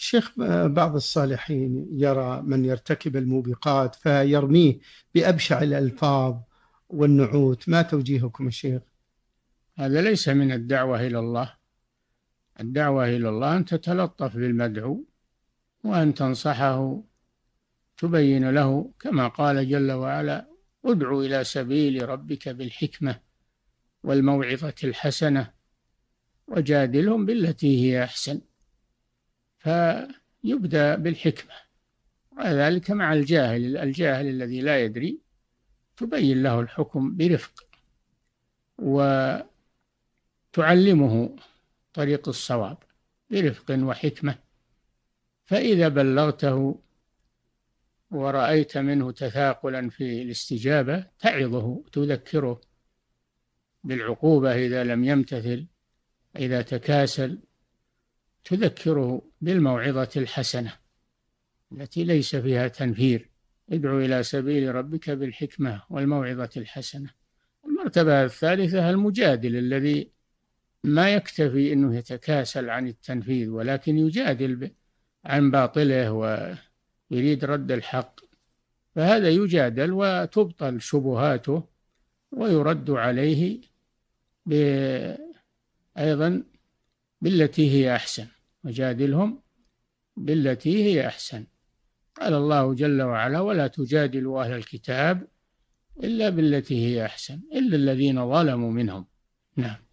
الشيخ آه، بعض الصالحين يرى من يرتكب الموبقات فيرميه بأبشع الألفاظ والنعوت ما توجيهكم الشيخ هذا ليس من الدعوة إلى الله الدعوة إلى الله أن تتلطف بالمدعو وأن تنصحه تبين له كما قال جل وعلا ادعو إلى سبيل ربك بالحكمة والموعظة الحسنة وجادلهم بالتي هي أحسن فيبدأ بالحكمة وذلك مع الجاهل الجاهل الذي لا يدري تبين له الحكم برفق وتعلمه طريق الصواب برفق وحكمة فإذا بلغته ورأيت منه تثاقلا في الاستجابة تعظه تذكره بالعقوبة إذا لم يمتثل إذا تكاسل تذكره بالموعظة الحسنة التي ليس فيها تنفير ادعو إلى سبيل ربك بالحكمة والموعظة الحسنة المرتبة الثالثة المجادل الذي ما يكتفي أنه يتكاسل عن التنفيذ ولكن يجادل عن باطله ويريد رد الحق فهذا يجادل وتبطل شبهاته ويرد عليه أيضا بالتي هي أحسن وجادلهم بالتي هي أحسن قال الله جل وعلا ولا تجادلوا أهل الكتاب إلا بالتي هي أحسن إلا الذين ظلموا منهم نعم